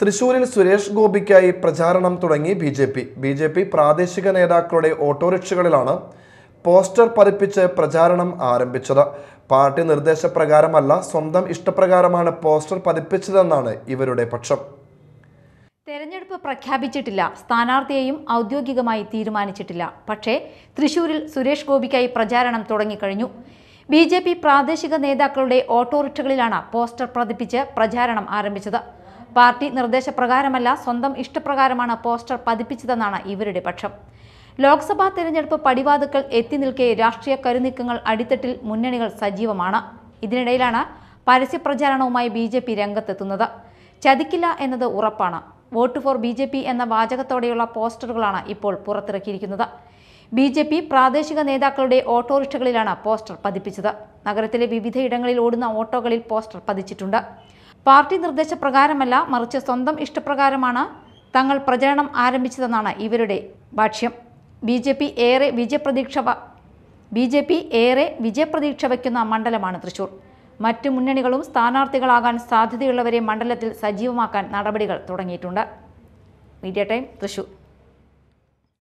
തൃശൂരിൽ സുരേഷ് ഗോപിക്കായി പ്രചാരണം തുടങ്ങി B J P B J P പ്രാദേശിക നേതാക്കളുടെ ഓട്ടോറിക്ഷകളിലാണ് പോസ്റ്റർ പതിപ്പിച്ച് പ്രചാരണം ആരംഭിച്ചത് പാർട്ടി നിർദ്ദേശപ്രകാരമല്ല സ്വന്തം ഇഷ്ടപ്രകാരമാണ് പോസ്റ്റർ പതിപ്പിച്ചതെന്നാണ് ഇവരുടെ പക്ഷം തെരഞ്ഞെടുപ്പ് പ്രഖ്യാപിച്ചിട്ടില്ല സ്ഥാനാർത്ഥിയെയും ഔദ്യോഗികമായി തീരുമാനിച്ചിട്ടില്ല പക്ഷേ തൃശൂരിൽ സുരേഷ് ഗോപിക്കായി പ്രചാരണം തുടങ്ങിക്കഴിഞ്ഞു ബി പ്രാദേശിക നേതാക്കളുടെ ഓട്ടോറിക്ഷകളിലാണ് പോസ്റ്റർ പതിപ്പിച്ച് പ്രചാരണം ആരംഭിച്ചത് പാർട്ടി നിർദ്ദേശപ്രകാരമല്ല സ്വന്തം ഇഷ്ടപ്രകാരമാണ് പോസ്റ്റർ പതിപ്പിച്ചതെന്നാണ് ഇവരുടെ പക്ഷം ലോക്സഭാ തെരഞ്ഞെടുപ്പ് പടിവാതുക്കൾ എത്തി നിൽക്കെ രാഷ്ട്രീയ കരുനീക്കങ്ങൾ അടിത്തട്ടിൽ മുന്നണികൾ സജീവമാണ് ഇതിനിടയിലാണ് പരസ്യപ്രചാരണവുമായി ബി ജെ പി രംഗത്തെത്തുന്നത് ചതിക്കില്ല എന്നത് ഉറപ്പാണ് vote for B J P എന്ന വാചകത്തോടെയുള്ള പോസ്റ്ററുകളാണ് ഇപ്പോൾ പുറത്തിറക്കിയിരിക്കുന്നത് ബി ജെ പി പ്രാദേശിക നേതാക്കളുടെ ഓട്ടോറിക്ഷകളിലാണ് പോസ്റ്റർ പതിപ്പിച്ചത് നഗരത്തിലെ വിവിധയിടങ്ങളിൽ ഓടുന്ന ഓട്ടോകളിൽ പോസ്റ്റർ പതിച്ചിട്ടുണ്ട് പാർട്ടി നിർദ്ദേശപ്രകാരമല്ല മറിച്ച് സ്വന്തം ഇഷ്ടപ്രകാരമാണ് തങ്ങൾ പ്രചരണം ആരംഭിച്ചതെന്നാണ് ഇവരുടെ ഭാഷ്യം ബി ജെ പി ഏറെ വിജയപ്രതീക്ഷ ബി ജെ പി ഏറെ വിജയപ്രതീക്ഷ വയ്ക്കുന്ന മണ്ഡലമാണ് തൃശൂർ മറ്റു മുന്നണികളും സ്ഥാനാർത്ഥികളാകാൻ സാധ്യതയുള്ളവരെ മണ്ഡലത്തിൽ സജീവമാക്കാൻ നടപടികൾ തുടങ്ങിയിട്ടുണ്ട് മീഡിയ ടൈം തൃശൂർ